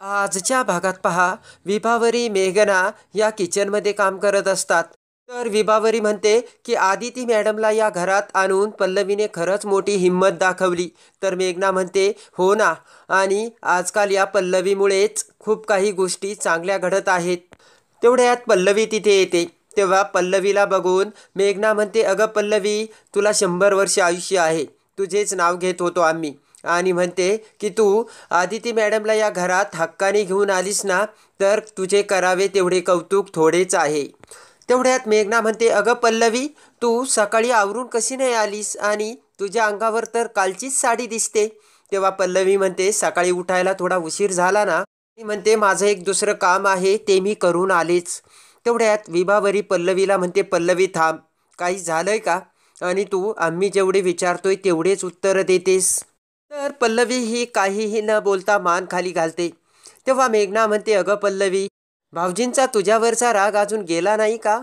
आजच्या भागात पहा विभावरी मेघना या किचनमध्ये काम करत असतात तर विभावरी म्हणते की आदिती मॅडमला या घरात आणून पल्लवीने खरंच मोठी हिंमत दाखवली तर मेघना म्हणते हो ना आणि आजकाल या पल्लवीमुळेच खूप काही गोष्टी चांगल्या घडत आहेत तेवढ्यात पल्लवी तिथे येते तेव्हा पल्लवीला बघून मेघना म्हणते अगं पल्लवी तुला शंभर वर्ष आयुष्य आहे तुझेच नाव घेत होतो आम्ही आणि म्हणते की तू आदिती मॅडमला या घरात हक्काने घेऊन आलीस ना तर तुझे करावे तेवढे कौतुक थोडेच आहे तेवढ्यात मेघना म्हणते अगं पल्लवी तू सकाळी आवरून कशी नाही आलीस आणि तुझ्या अंगावर तर कालचीच साडी दिसते तेव्हा पल्लवी म्हणते सकाळी उठायला थोडा उशीर झाला ना ती म्हणते माझं एक दुसरं काम आहे ते मी करून आलेच तेवढ्यात विभावरी पल्लवीला म्हणते पल्लवी थांब काही झालंय का आणि तू आम्ही जेवढे विचारतोय तेवढेच उत्तर देतेस तर पल्लवी ही काहीही न बोलता मान खाली घालते तेव्हा मेघना म्हणते अगं पल्लवी भाऊजींचा तुझ्यावरचा राग अजून गेला नाही का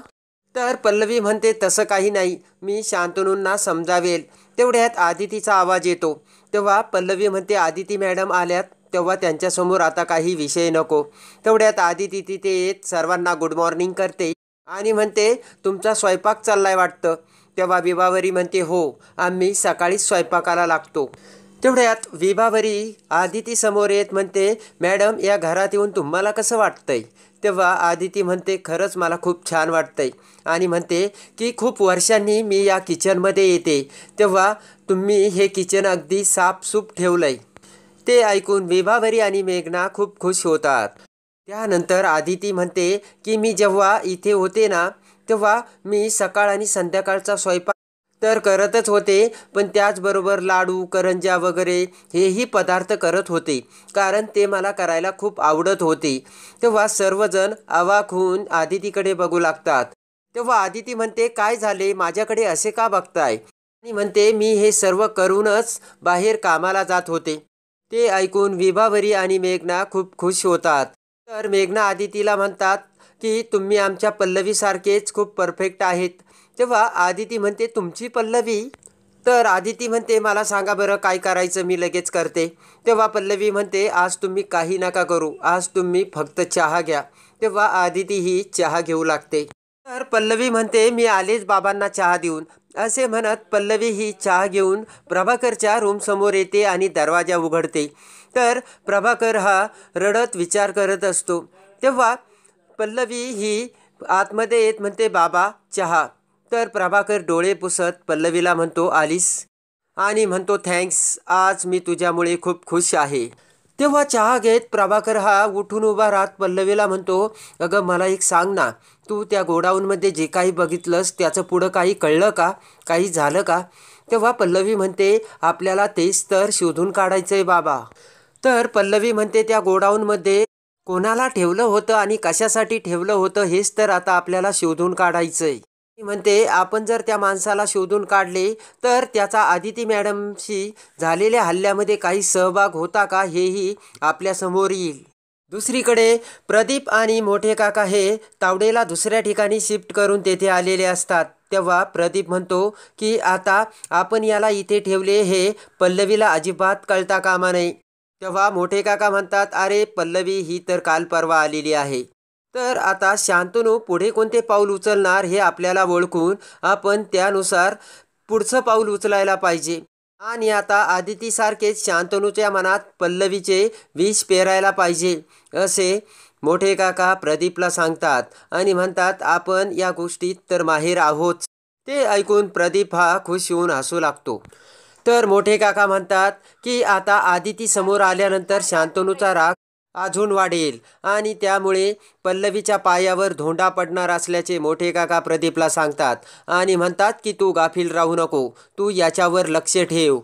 तर पल्लवी म्हणते तसं काही नाही मी शांतनूंना समजावेल तेवढ्यात आदितीचा आवाज येतो तेव्हा पल्लवी म्हणते आदिती मॅडम आल्यात तेव्हा त्यांच्यासमोर आता काही विषय नको तेवढ्यात आदिती तिथे येत सर्वांना गुड मॉर्निंग करते आणि म्हणते तुमचा स्वयंपाक चाललाय वाटतं तेव्हा विवावरी म्हणते हो आम्ही सकाळीच स्वयंपाकाला लागतो तेवढ्यात विभावरी आदिती समोर येत म्हणते मॅडम या घरात येऊन तुम्हाला कसं वाटतंय तेव्हा आदिती म्हणते खरंच मला खूप छान वाटतंय आणि म्हणते की खूप वर्षांनी मी या किचनमध्ये येते तेव्हा तुम्ही हे किचन अगदी साफसूफ ठेवलंय ते ऐकून विभावरी आणि मेघना खूप खुश होतात त्यानंतर आदिती म्हणते की मी जेव्हा इथे होते ना तेव्हा मी सकाळ आणि संध्याकाळचा स्वयंपाक तर करतच होते पण त्याचबरोबर लाडू करंजा वगैरे हेही पदार्थ करत होते कारण ते मला करायला खूप आवडत होते तेव्हा सर्वजण आवाक होऊन आदितीकडे बघू लागतात तेव्हा आदिती म्हणते काय झाले माझ्याकडे असे का बघताय आणि म्हणते मी हे सर्व करूनच बाहेर कामाला जात होते ते ऐकून विभावरी आणि मेघना खूप खुश होतात तर मेघना आदितीला म्हणतात की तुम्ही आमच्या पल्लवीसारखेच खूप परफेक्ट आहेत तेव्हा आदिती म्हणते तुमची पल्लवी तर आदिती म्हणते मला सांगा बरं काय करायचं मी लगेच करते तेव्हा पल्लवी म्हणते आज तुम्ही काही नका करू आज तुम्ही फक्त चहा घ्या तेव्हा आदिती ही चहा घेऊ लागते तर पल्लवी म्हणते मी आलेच बाबांना चहा देऊन असे म्हणत पल्लवी ही चहा घेऊन प्रभाकरच्या रूमसमोर येते आणि दरवाजा उघडते तर प्रभाकर हा रडत विचार करत असतो तेव्हा पल्लवी ही आतमध्ये येत म्हणते बाबा चहा तर प्रभाकर डोळे पुसत पल्लवीला म्हणतो आलीस आणि म्हणतो थँक्स आज मी तुझ्यामुळे खूप खुश आहे तेव्हा चहा घेत प्रभाकर हा उठून उभा राहत पल्लवीला म्हणतो अगं मला एक सांग ना तू त्या गोडाऊनमध्ये जे काही बघितलंस त्याचं पुढं काही कळलं का काही झालं का तेव्हा पल्लवी म्हणते आपल्याला तेच तर शोधून काढायचं आहे बाबा तर पल्लवी म्हणते त्या गोडाऊनमध्ये कोणाला ठेवलं होतं आणि कशासाठी ठेवलं होतं हेच तर आता आपल्याला शोधून काढायचंय म्हणते आपण जर त्या माणसाला शोधून काढले तर त्याचा आदिती मॅडमशी झालेल्या हल्ल्यामध्ये काही सहभाग होता का हेही आपल्यासमोर येईल दुसरीकडे प्रदीप आणि मोठे काका हे तावडेला दुसऱ्या ठिकाणी शिफ्ट करून तेथे आलेले असतात तेव्हा प्रदीप म्हणतो की आता आपण याला इथे ठेवले हे पल्लवीला अजिबात कळता कामा नये तेव्हा मोठे काका म्हणतात अरे पल्लवी ही तर काल परवा आलेली आहे तर आता शांतनू पुढे कोणते पाऊल उचलणार हे आपल्याला ओळखून आपण त्यानुसार पुढचं पाऊल उचलायला पाहिजे आणि आता आदितीसारखेच शांतनूच्या मनात पल्लवीचे विष पेरायला पाहिजे असे मोठे काका प्रदीपला सांगतात आणि म्हणतात आपण या गोष्टीत तर माहेर आहोत ते ऐकून प्रदीप हा खुश होऊन हसू लागतो तर मोठे काका म्हणतात की आता आदिती समोर आल्यानंतर शांतनूचा राग अजून वाढेल आणि त्यामुळे पल्लवीच्या पायावर धोंडा पडणार असल्याचे मोठे काका प्रदीपला सांगतात आणि म्हणतात की तू गाफील राहू नको तू याच्यावर लक्ष ठेव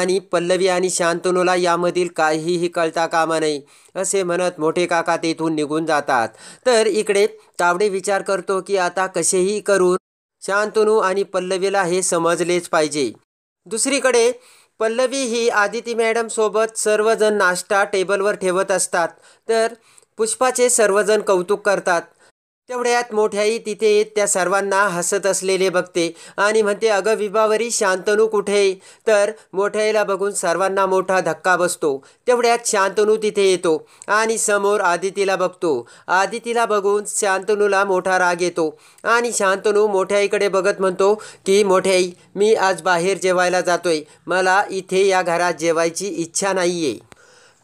आणि पल्लवी आणि शांतनूला यामधील काहीही कळता कामा नाही असे म्हणत मोठे काका तेथून निघून जातात तर इकडे तावडे विचार करतो की आता कसेही करून शांतनू आणि पल्लवीला हे समजलेच पाहिजे दुसरीकडे पल्लवी ही आदिती मॅडमसोबत सर्वजण नाश्ता टेबलवर ठेवत असतात तर पुष्पाचे सर्वजण कौतुक करतात तेवढ्यात मोठ्याई तिथे येत त्या सर्वांना हसत असलेले बघते आणि म्हणते अगं विभावरी शांतनू कुठे तर मोठ्याईला बघून सर्वांना मोठा धक्का बसतो तेवढ्यात शांतनू तिथे येतो आणि समोर आदितीला बघतो आदितीला बघून शांतनूला मोठा राग येतो आणि शांतनू मोठ्याईकडे बघत म्हणतो की मोठ्याई मी आज बाहेर जेवायला जातोय मला इथे या घरात जेवायची इच्छा नाही आहे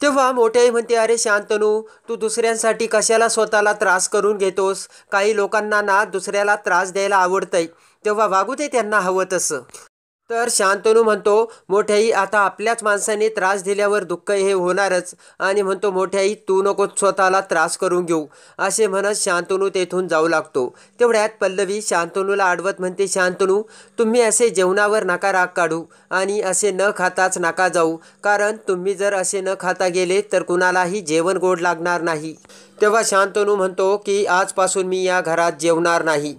तेव्हा मोठे म्हणते अरे शांतनू तू दुसऱ्यांसाठी कशाला स्वतःला त्रास करून घेतोस काही लोकांना ना दुसऱ्याला त्रास द्यायला आवडतंय तेव्हा वागू ते त्यांना हवं तसं तर शांतनू म्हणतो मोठ्याही आता आपल्याच माणसाने त्रास दिल्यावर दुःख हे होणारच आणि म्हणतो मोठ्याही तू नको स्वतःला त्रास करून घेऊ असे म्हणत शांतनू तेथून जाऊ लागतो तेवढ्यात पल्लवी शांतनूला आडवत म्हणते शांतनू तुम्ही असे जेवणावर नका राग काढू आणि असे न खाताच नका जाऊ कारण तुम्ही जर असे न खाता गेले तर कुणालाही जेवण गोड लागणार नाही तेव्हा शांतनू म्हणतो की आजपासून मी या घरात जेवणार नाही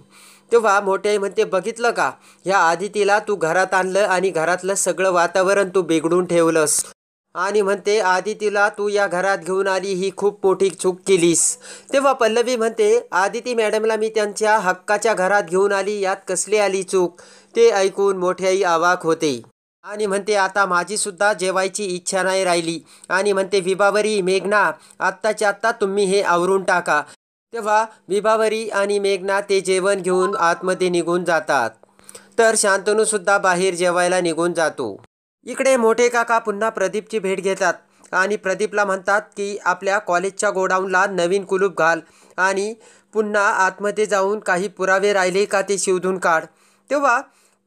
तेव्हा मोठे म्हणते बघितलं का ह्या आदितीला तू घरात आणलं आणि घरातलं सगळं वातावरण तू बिघडून ठेवलंस आणि म्हणते आदितीला तू या घरात घेऊन आली ही खूप मोठी चूक केलीस तेव्हा पल्लवी म्हणते आदिती मॅडमला मी त्यांच्या हक्काच्या घरात घेऊन आली यात कसली आली चूक ते ऐकून मोठ्याही आवाक होते आणि म्हणते आता माझी सुद्धा जेवायची इच्छा नाही राहिली आणि म्हणते विभावरी मेघना आत्ताच्या आत्ता तुम्ही हे आवरून टाका तेव्हा विभावरी आणि मेघना ते जेवण घेऊन आतमध्ये निघून जातात तर सुद्धा बाहेर जेवायला निघून जातो इकडे मोठे काका पुन्हा प्रदीपची भेट घेतात आणि प्रदीपला म्हणतात की आपल्या कॉलेजच्या गोडाऊनला नवीन कुलूप घाल आणि पुन्हा आतमध्ये जाऊन काही पुरावे राहिले का ते शिवधून काढ तेव्हा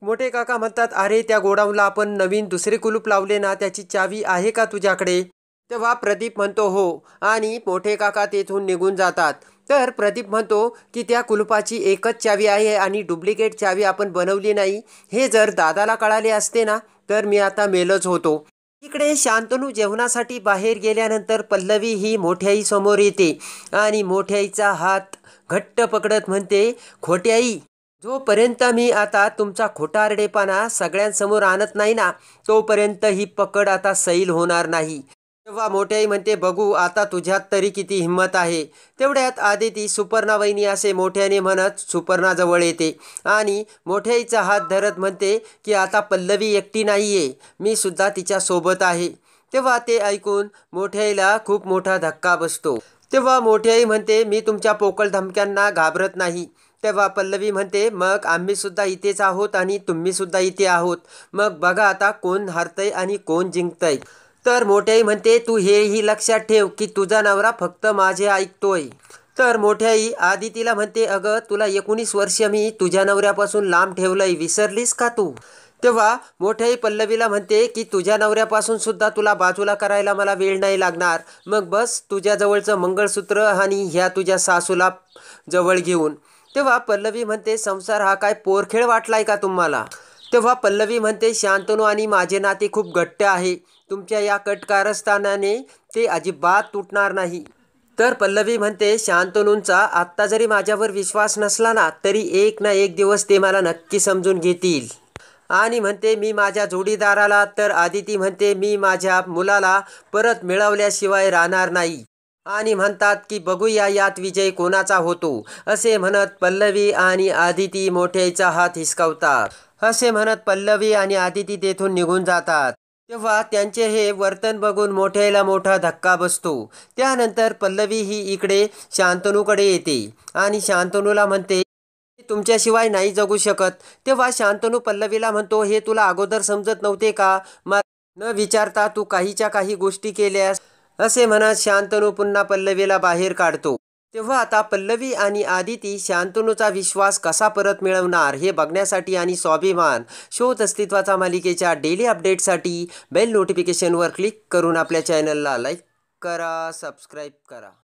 मोठे काका म्हणतात अरे त्या गोडाऊनला आपण नवीन दुसरे कुलूप लावले ना त्याची चावी आहे का तुझ्याकडे तेव्हा प्रदीप म्हणतो हो आणि मोठे काका तेथून निघून जातात तर प्रदीप म्हणतो की त्या कुलपाची एकच चावी आहे आणि डुप्लिकेट चावी आपण बनवली नाही हे जर दादाला कळाले असते ना तर मी आता मेलच होतो इकडे शांतनू जेवणासाठी बाहेर गेल्यानंतर पल्लवी ही मोठ्याई समोर येते आणि मोठ्याईचा हात घट्ट पकडत म्हणते खोट्याई जोपर्यंत मी आता तुमचा खोटारडेपणा सगळ्यांसमोर आणत नाही ना तोपर्यंत ही पकड आता सैल होणार नाही तेव्हा मोठ्याई म्हणते बघू आता तुझ्यात तरी किती हिंमत आहे तेवढ्यात आदिती सुपर्णा वहिनी असे मोठ्याने म्हणत सुपर्णाजवळ येते आणि मोठ्याईचा हात धरत म्हणते की आता पल्लवी एकटी नाही आहे मी सुद्धा तिच्या सोबत आहे तेव्हा ते ऐकून मोठ्याईला खूप मोठा धक्का बसतो तेव्हा मोठ्याई म्हणते मी तुमच्या पोकळ धमक्यांना घाबरत नाही तेव्हा पल्लवी म्हणते मग आम्ही सुद्धा इथेच आहोत आणि तुम्ही सुद्धा इथे आहोत मग बघा आता कोण हारतंय आणि कोण जिंकतंय तर मोठ्याई म्हणते तू हेही लक्षात ठेव की तुझा नवरा फक्त माझे ऐकतोय तर मोठ्याई आदितीला म्हणते अगं तुला एकोणीस वर्ष मी तुझ्या नवऱ्यापासून लांब ठेवलंय विसरलीस का तू तेव्हा मोठ्याई पल्लवीला म्हणते की तुझ्या नवऱ्यापासून सुद्धा तुला बाजूला करायला मला वेळ नाही लागणार मग बस तुझ्याजवळचं मंगळसूत्र आणि ह्या तुझ्या सासूला जवळ घेऊन तेव्हा पल्लवी म्हणते संसार हा काय पोरखेळ वाटलाय का तुम्हाला तेव्हा पल्लवी म्हणते शांतनू आणि माझे नाते खूप घट्ट आहे तुमच्या या कटकारस्थानाने ते अजिबात तुटणार नाही तर पल्लवी म्हणते शांतनूंचा आत्ता जरी माझ्यावर विश्वास नसला ना तरी एक ना एक दिवस ते मला नक्की समजून घेतील आणि म्हणते मी माझ्या जोडीदाराला तर आदिती म्हणते मी माझ्या मुलाला परत मिळवल्याशिवाय राहणार नाही आणि म्हणतात की बघूया यात विजय कोणाचा होतो असे म्हणत पल्लवी आणि आदिती मोठ्याचा हात हिसकावतात असे म्हणत पल्लवी आणि आदिती तेथून निघून जातात तेव्हा त्यांचे हे वर्तन बघून मोठ्याला मोठा धक्का बसतो त्यानंतर पल्लवी ही इकडे शांतनूकडे येते आणि शांतनूला म्हणते तुमच्याशिवाय नाही जगू शकत तेव्हा शांतनू पल्लवीला म्हणतो हे तुला अगोदर समजत नव्हते का न विचारता तू काहीच्या काही गोष्टी केल्यास असे म्हणत शांतनू पुन्हा पल्लवीला बाहेर काढतो तेव्हा आता पल्लवी आणि आदिती शांतनूचा विश्वास कसा परत मिळवणार हे बघण्यासाठी आणि स्वाभिमान शोध अस्तित्वाचा मालिकेच्या डेली अपडेटसाठी बेल नोटिफिकेशनवर क्लिक करून आपल्या चॅनलला लाईक करा सबस्क्राईब करा